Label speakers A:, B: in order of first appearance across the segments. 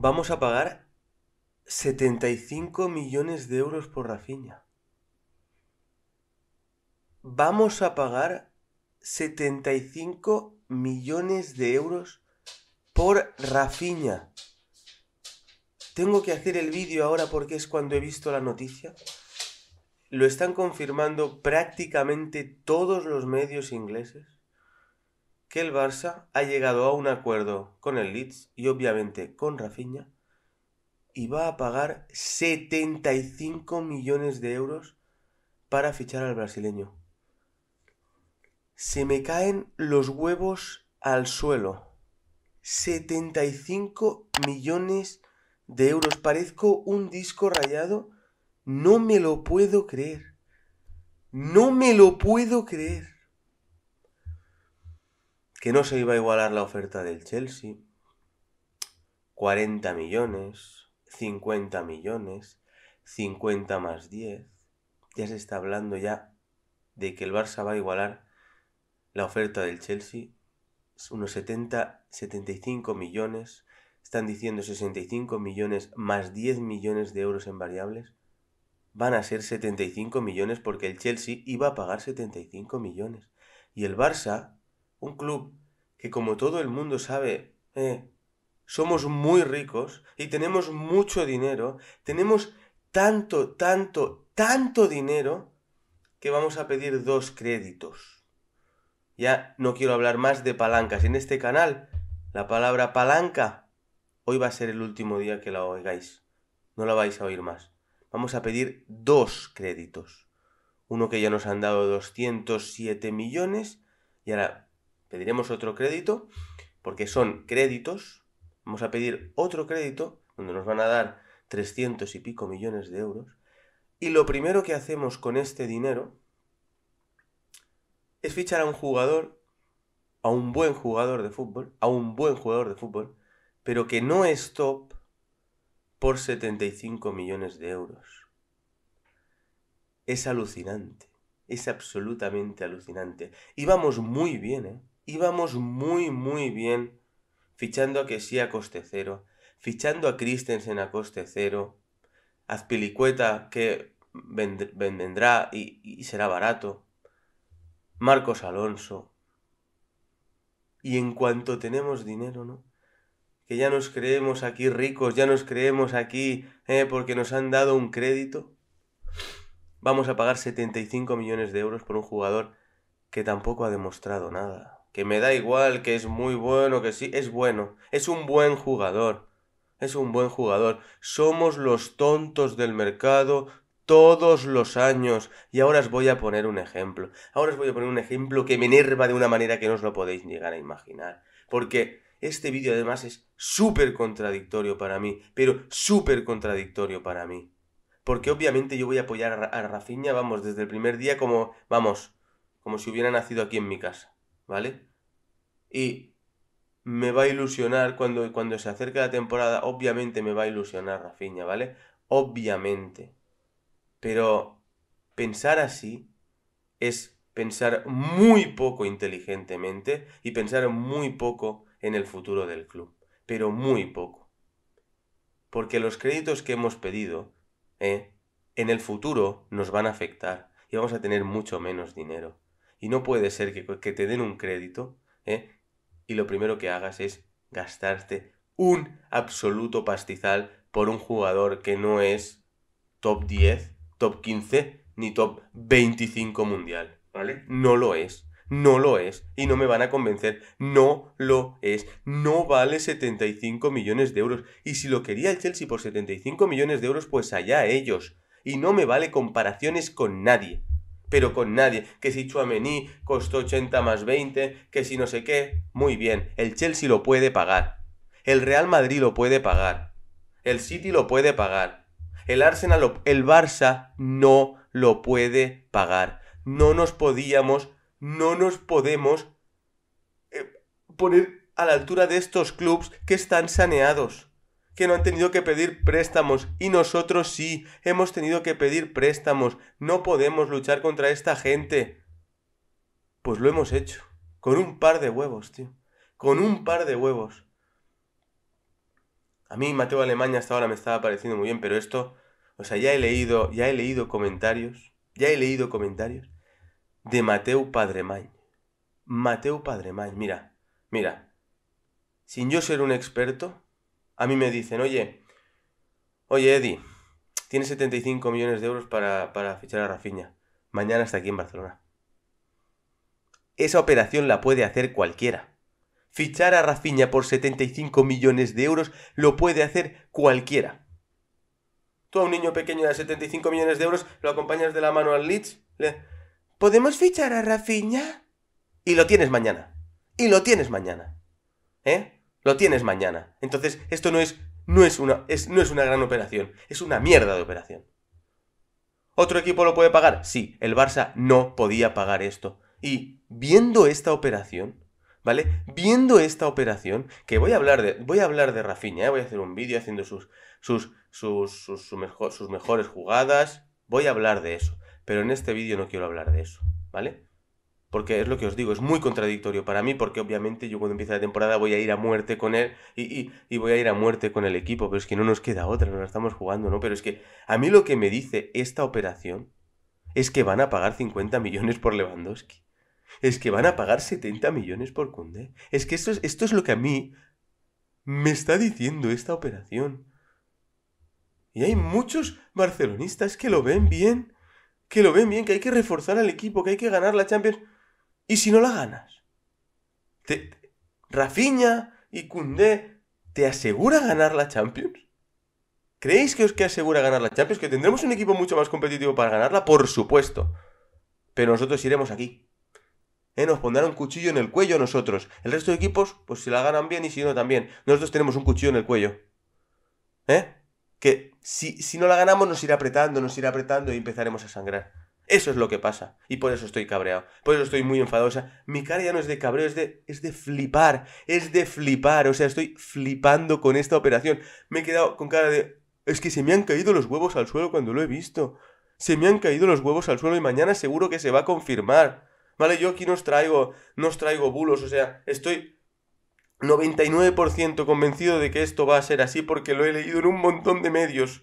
A: Vamos a pagar 75 millones de euros por Rafinha. Vamos a pagar 75 millones de euros por Rafinha. Tengo que hacer el vídeo ahora porque es cuando he visto la noticia. Lo están confirmando prácticamente todos los medios ingleses que el Barça ha llegado a un acuerdo con el Leeds y obviamente con Rafinha y va a pagar 75 millones de euros para fichar al brasileño. Se me caen los huevos al suelo. 75 millones de euros. Parezco un disco rayado. No me lo puedo creer. No me lo puedo creer que no se iba a igualar la oferta del Chelsea. 40 millones, 50 millones, 50 más 10. Ya se está hablando ya de que el Barça va a igualar la oferta del Chelsea. Unos 70, 75 millones. Están diciendo 65 millones más 10 millones de euros en variables. Van a ser 75 millones porque el Chelsea iba a pagar 75 millones. Y el Barça un club que como todo el mundo sabe, eh, somos muy ricos y tenemos mucho dinero, tenemos tanto, tanto, tanto dinero que vamos a pedir dos créditos. Ya no quiero hablar más de palancas. En este canal, la palabra palanca, hoy va a ser el último día que la oigáis. No la vais a oír más. Vamos a pedir dos créditos. Uno que ya nos han dado 207 millones y ahora pediremos otro crédito, porque son créditos, vamos a pedir otro crédito, donde nos van a dar 300 y pico millones de euros, y lo primero que hacemos con este dinero es fichar a un jugador, a un buen jugador de fútbol, a un buen jugador de fútbol, pero que no es top por 75 millones de euros. Es alucinante, es absolutamente alucinante. Y vamos muy bien, ¿eh? Íbamos muy, muy bien, fichando a sí a coste cero, fichando a Christensen a coste cero, Azpilicueta que vendrá y, será barato, Marcos Alonso. Y en cuanto tenemos dinero, ¿no? que ya nos creemos aquí ricos, ya nos creemos aquí eh, porque nos han dado un crédito. Vamos a pagar 75 millones de euros por un jugador que tampoco ha demostrado nada que me da igual, que es muy bueno, que sí, es bueno, es un buen jugador, es un buen jugador. Somos los tontos del mercado todos los años. Y ahora os voy a poner un ejemplo. Ahora os voy a poner un ejemplo que me enerva de una manera que no os lo podéis llegar a imaginar. Porque este vídeo además es súper contradictorio para mí, pero súper contradictorio para mí. Porque obviamente yo voy a apoyar a Rafinha, vamos, desde el primer día como, vamos, como si hubiera nacido aquí en mi casa, ¿vale? Y me va a ilusionar cuando, cuando se acerque la temporada. Obviamente me va a ilusionar Rafiña, ¿vale? Obviamente. Pero pensar así es pensar muy poco inteligentemente y pensar muy poco en el futuro del club. Pero muy poco. Porque los créditos que hemos pedido, ¿eh? en el futuro nos van a afectar y vamos a tener mucho menos dinero. Y no puede ser que, que te den un crédito ¿eh? y lo primero que hagas es gastarte un absoluto pastizal por un jugador que no es top 10, top 15 ni top 25 mundial. ¿Vale? No lo es. No lo es. Y no me van a convencer. No lo es. No vale 75 millones de euros. Y si lo quería el Chelsea por 75 millones de euros, pues allá ellos. Y no me vale comparaciones con nadie pero con nadie. Que si Chuamení costó 80 más 20, que si no sé qué, muy bien. El Chelsea lo puede pagar. El Real Madrid lo puede pagar. El City lo puede pagar. El Arsenal, el Barça no lo puede pagar. No nos podíamos, no nos podemos eh, poner a la altura de estos clubes que están saneados que no han tenido que pedir préstamos y nosotros sí hemos tenido que pedir préstamos. No podemos luchar contra esta gente. Pues lo hemos hecho. Con un par de huevos, tío. Con un par de huevos. A mí Mateo Alemania hasta ahora me estaba pareciendo muy bien, pero esto, o sea, ya he leído, ya he leído comentarios, ya he leído comentarios de Mateo Padremay. Mateo Padremaña, mira, mira. Sin yo ser un experto, a mí me dicen, oye, oye Eddie, tienes 75 millones de euros para, fichar a Rafiña Mañana está aquí en Barcelona. Esa operación la puede hacer cualquiera. Fichar a Rafinha por 75 millones de euros lo puede hacer cualquiera. Tú a un niño pequeño de 75 millones de euros lo acompañas de la mano al Leeds. ¿Podemos fichar a Rafiña? Y lo tienes mañana. Y lo tienes mañana. ¿Eh? Lo tienes mañana. Entonces, esto no es, no es, una, no es una gran operación, es una mierda de operación. ¿Otro equipo lo puede pagar? Sí, el Barça no podía pagar esto. Y viendo esta operación, ¿vale? Viendo esta operación, que voy a hablar de, voy a hablar de Rafinha, ¿eh? voy a hacer un vídeo haciendo sus, sus, sus, sus mejores jugadas, voy a hablar de eso. Pero en este vídeo no quiero hablar de eso, ¿vale? Porque es lo que os digo, es muy contradictorio para mí, porque obviamente yo cuando empiece la temporada voy a ir a muerte con él y, voy a ir a muerte con el equipo, pero es que no nos queda otra, no la estamos jugando, ¿no? Pero es que a mí lo que me dice esta operación es que van a pagar 50 millones por Lewandowski. Es que van a pagar 70 millones por Kunde. Es que esto es, esto es lo que a mí me está diciendo esta operación. Y hay muchos barcelonistas que lo ven bien, que lo ven bien, que hay que reforzar al equipo, que hay que ganar la Champions. ¿Y si no la ganas? Te, y Koundé, ¿te asegura ganar la Champions? ¿Creéis que os que asegura ganar la Champions? Que tendremos un equipo mucho más competitivo para ganarla, por supuesto. Pero nosotros iremos aquí. ¿Eh? Nos pondrán un cuchillo en el cuello nosotros. El resto de equipos, pues si la ganan bien y si no también. Nosotros tenemos un cuchillo en el cuello. ¿Eh? Que si no la ganamos nos irá apretando, nos irá apretando y empezaremos a sangrar. Eso es lo que pasa. Y por eso estoy cabreado. Por eso estoy muy enfadosa. Mi cara ya no es de cabreo, es de, es de flipar. Es de flipar. O sea, estoy flipando con esta operación. Me he quedado con cara de... Es que se me han caído los huevos al suelo cuando lo he visto. Se me han caído los huevos al suelo y mañana seguro que se va a confirmar. Vale, yo aquí no os traigo, no os traigo bulos. O sea, estoy 99% convencido de que esto va a ser así porque lo he leído en un montón de medios.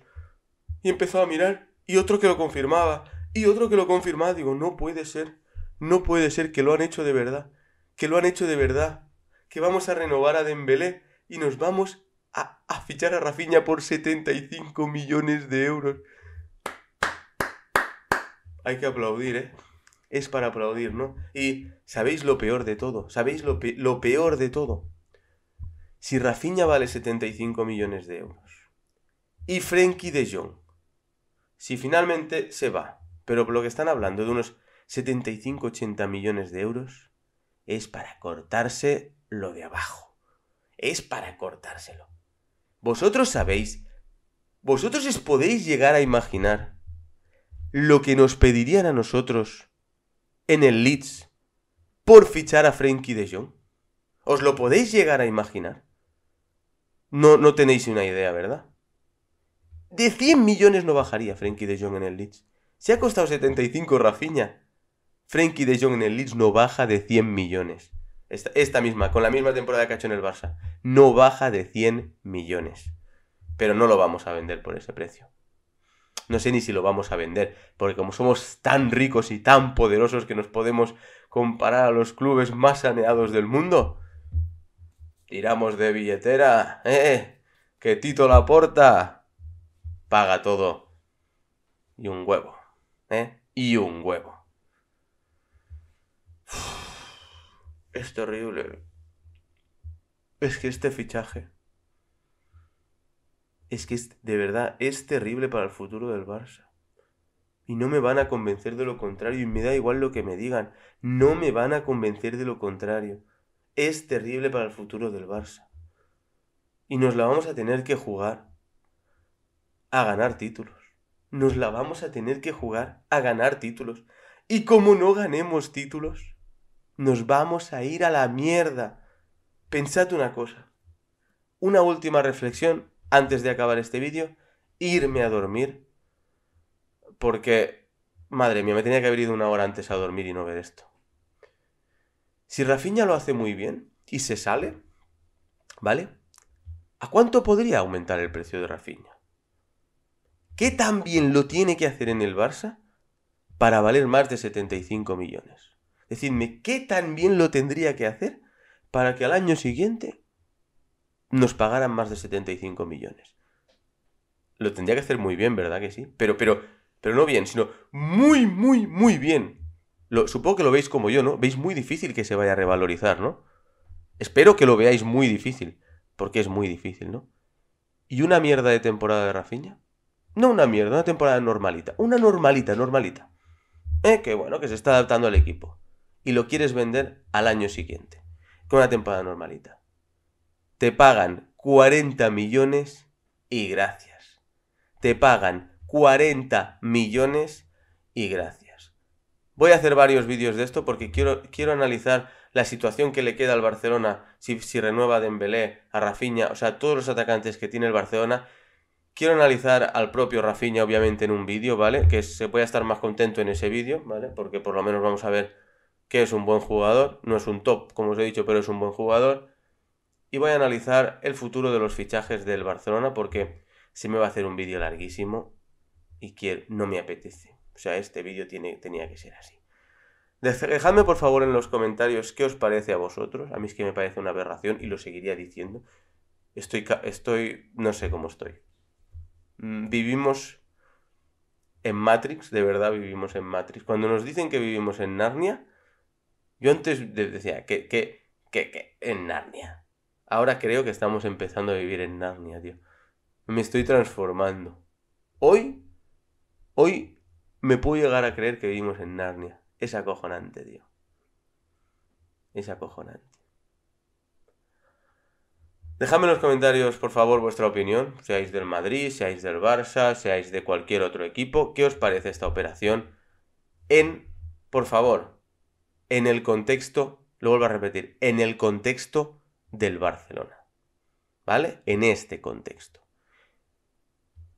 A: Y empezó a mirar y otro que lo confirmaba y otro que lo confirmaba, digo, no puede ser, no puede ser que lo han hecho de verdad, que lo han hecho de verdad, que vamos a renovar a Dembélé y nos vamos a, fichar a Rafinha por 75 millones de euros. Hay que aplaudir, ¿eh? Es para aplaudir, ¿no? Y sabéis lo peor de todo, sabéis lo, lo peor de todo. Si Rafinha vale 75 millones de euros y Frenkie de Jong, si finalmente se va, pero lo que están hablando de unos 75-80 millones de euros, es para cortarse lo de abajo. Es para cortárselo. Vosotros sabéis, vosotros os podéis llegar a imaginar lo que nos pedirían a nosotros en el Leeds por fichar a Frankie de Jong. ¿Os lo podéis llegar a imaginar? No, no tenéis una idea, ¿verdad? De 100 millones no bajaría Frankie de Jong en el Leeds. Se ha costado 75 rafiña. Frenkie de Jong en el Leeds no baja de 100 millones. Esta, misma, con la misma temporada que ha hecho en el Barça. No baja de 100 millones. Pero no lo vamos a vender por ese precio. No sé ni si lo vamos a vender, porque como somos tan ricos y tan poderosos que nos podemos comparar a los clubes más saneados del mundo, tiramos de billetera, ¿eh? Que Tito la porta. Paga todo. Y un huevo. ¿Eh? Y un huevo. Es terrible. Es que este fichaje. Es que de verdad es terrible para el futuro del Barça. Y no me van a convencer de lo contrario. Y me da igual lo que me digan. No me van a convencer de lo contrario. Es terrible para el futuro del Barça. Y nos la vamos a tener que jugar a ganar títulos nos la vamos a tener que jugar a ganar títulos. Y como no ganemos títulos, nos vamos a ir a la mierda. Pensad una cosa. Una última reflexión antes de acabar este vídeo. Irme a dormir. Porque, madre mía, me tenía que haber ido una hora antes a dormir y no ver esto. Si Rafinha lo hace muy bien y se sale, ¿vale? ¿A cuánto podría aumentar el precio de Rafinha? ¿Qué tan bien lo tiene que hacer en el Barça para valer más de 75 millones? Decidme, ¿qué tan bien lo tendría que hacer para que al año siguiente nos pagaran más de 75 millones? Lo tendría que hacer muy bien, ¿verdad que sí? Pero, pero, pero no bien, sino muy, muy, muy bien. Lo, supongo que lo veis como yo, ¿no? Veis muy difícil que se vaya a revalorizar, ¿no? Espero que lo veáis muy difícil, porque es muy difícil, ¿no? ¿Y una mierda de temporada de Rafinha? No una mierda, una temporada normalita. Una normalita, normalita. Eh, que bueno, que se está adaptando al equipo. Y lo quieres vender al año siguiente. Con una temporada normalita. Te pagan 40 millones y gracias. Te pagan 40 millones y gracias. Voy a hacer varios vídeos de esto porque quiero, quiero analizar la situación que le queda al Barcelona si, renueva a Dembélé, a Rafinha, o sea, todos los atacantes que tiene el Barcelona Quiero analizar al propio Rafinha, obviamente, en un vídeo, ¿vale? Que se pueda estar más contento en ese vídeo, ¿vale? Porque por lo menos vamos a ver que es un buen jugador. No es un top, como os he dicho, pero es un buen jugador. Y voy a analizar el futuro de los fichajes del Barcelona, porque se me va a hacer un vídeo larguísimo y no me apetece. O sea, este vídeo tenía que ser así. Dejadme por favor en los comentarios qué os parece a vosotros. A mí es que me parece una aberración y lo seguiría diciendo. Estoy, estoy, no sé cómo estoy. Mm, vivimos en Matrix, de verdad vivimos en Matrix. Cuando nos dicen que vivimos en Narnia, yo antes decía que, que, que, en Narnia. Ahora creo que estamos empezando a vivir en Narnia, tío. Me estoy transformando. Hoy, hoy me puedo llegar a creer que vivimos en Narnia. Es acojonante, tío. Es acojonante. Dejadme en los comentarios, por favor, vuestra opinión, seáis del Madrid, seáis del Barça, seáis de cualquier otro equipo, ¿qué os parece esta operación? En, por favor, en el contexto, lo vuelvo a repetir, en el contexto del Barcelona. ¿Vale? En este contexto.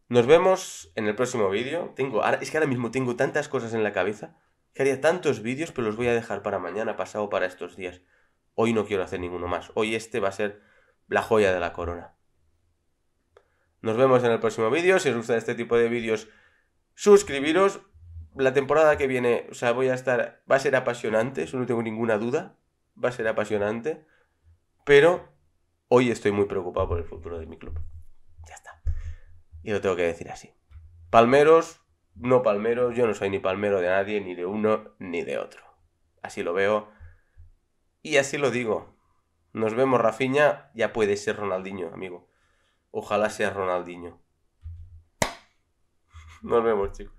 A: Nos vemos en el próximo vídeo. Tengo, es que ahora mismo tengo tantas cosas en la cabeza que haría tantos vídeos, pero los voy a dejar para mañana, pasado, para estos días. Hoy no quiero hacer ninguno más. Hoy este va a ser la joya de la corona. Nos vemos en el próximo vídeo. Si os gusta este tipo de vídeos, suscribiros. La temporada que viene, o sea, voy a estar. Va a ser apasionante, eso no tengo ninguna duda. Va a ser apasionante. Pero hoy estoy muy preocupado por el futuro de mi club. Ya está. Y lo tengo que decir así. Palmeros, no palmeros, yo no soy ni palmero de nadie, ni de uno, ni de otro. Así lo veo. Y así lo digo. Nos vemos, Rafiña. Ya puede ser Ronaldinho, amigo. Ojalá sea Ronaldinho. Nos vemos, chicos.